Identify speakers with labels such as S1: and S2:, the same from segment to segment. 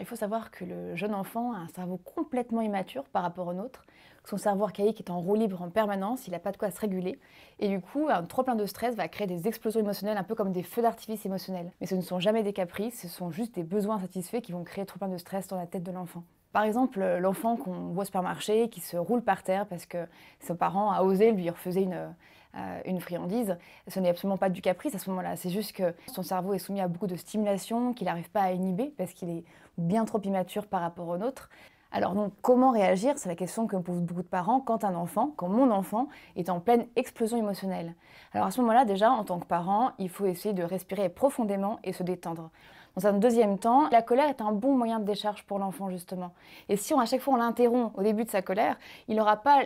S1: Il faut savoir que le jeune enfant a un cerveau complètement immature par rapport au nôtre. Son cerveau archaïque est en roue libre en permanence, il n'a pas de quoi se réguler. Et du coup, un trop plein de stress va créer des explosions émotionnelles, un peu comme des feux d'artifice émotionnels. Mais ce ne sont jamais des caprices, ce sont juste des besoins satisfaits qui vont créer trop plein de stress dans la tête de l'enfant. Par exemple, l'enfant qu'on voit au supermarché, qui se roule par terre parce que son parent a osé lui refuser une, euh, une friandise, ce n'est absolument pas du caprice à ce moment-là. C'est juste que son cerveau est soumis à beaucoup de stimulation qu'il n'arrive pas à inhiber parce qu'il est bien trop immature par rapport au nôtre. Alors donc, comment réagir C'est la question que me posent beaucoup de parents quand un enfant, quand mon enfant, est en pleine explosion émotionnelle. Alors à ce moment-là, déjà, en tant que parent, il faut essayer de respirer profondément et se détendre. Dans un deuxième temps, la colère est un bon moyen de décharge pour l'enfant, justement. Et si on, à chaque fois on l'interrompt au début de sa colère, il n'aura pas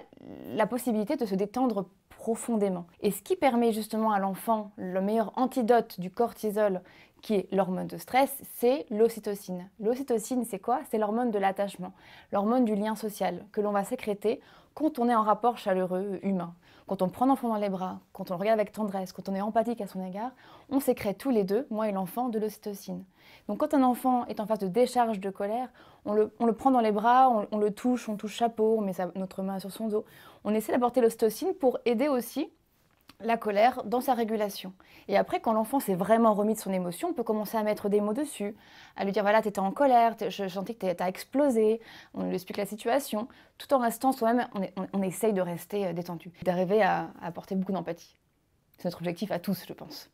S1: la possibilité de se détendre profondément. Et ce qui permet justement à l'enfant le meilleur antidote du cortisol, qui est l'hormone de stress, c'est l'ocytocine. L'ocytocine, c'est quoi C'est l'hormone de l'attachement, l'hormone du lien social que l'on va sécréter quand on est en rapport chaleureux humain. Quand on prend l'enfant dans les bras, quand on le regarde avec tendresse, quand on est empathique à son égard, on sécrète tous les deux, moi et l'enfant, de l'ocytocine. Donc quand un enfant est en phase de décharge de colère, on le, prend dans les bras, on, le touche, on touche chapeau, on met notre main sur son dos. On essaie d'apporter l'ocytocine pour aider aussi la colère dans sa régulation. Et après, quand l'enfant s'est vraiment remis de son émotion, on peut commencer à mettre des mots dessus, à lui dire voilà, t'étais en colère, je sentais que t'as explosé, on lui explique la situation, tout en restant soi-même, on, essaye de rester euh, détendu, d'arriver à apporter beaucoup d'empathie. C'est notre objectif à tous, je pense.